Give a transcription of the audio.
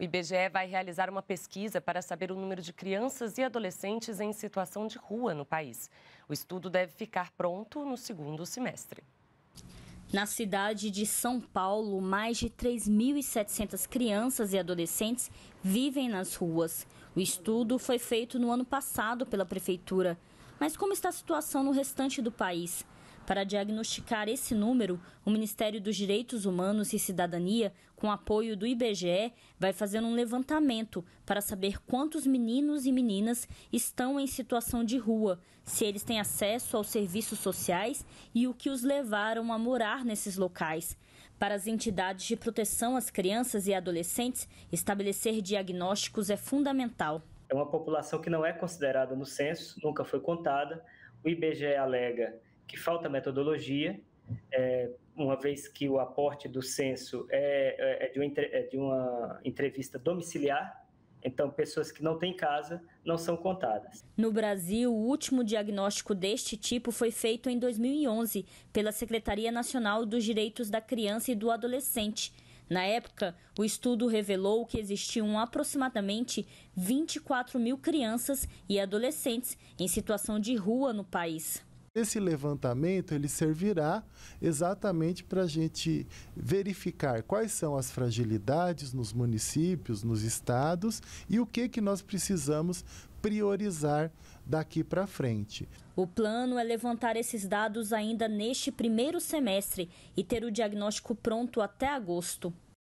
O IBGE vai realizar uma pesquisa para saber o número de crianças e adolescentes em situação de rua no país. O estudo deve ficar pronto no segundo semestre. Na cidade de São Paulo, mais de 3.700 crianças e adolescentes vivem nas ruas. O estudo foi feito no ano passado pela prefeitura. Mas como está a situação no restante do país? Para diagnosticar esse número, o Ministério dos Direitos Humanos e Cidadania, com apoio do IBGE, vai fazer um levantamento para saber quantos meninos e meninas estão em situação de rua, se eles têm acesso aos serviços sociais e o que os levaram a morar nesses locais. Para as entidades de proteção às crianças e adolescentes, estabelecer diagnósticos é fundamental. É uma população que não é considerada no censo, nunca foi contada. O IBGE alega que falta metodologia, é, uma vez que o aporte do censo é, é, é de uma, é, de uma, entrevista domiciliar, então pessoas que não têm casa não são contadas. No Brasil, o último diagnóstico deste tipo foi feito em 2011 pela Secretaria Nacional dos Direitos da Criança e do Adolescente. Na época, o estudo revelou que existiam aproximadamente 24 mil crianças e adolescentes em situação de rua no país. Esse levantamento ele servirá exatamente para a gente verificar quais são as fragilidades nos municípios, nos estados e o que que nós precisamos priorizar daqui para frente. O plano é levantar esses dados ainda neste primeiro semestre e ter o diagnóstico pronto até agosto.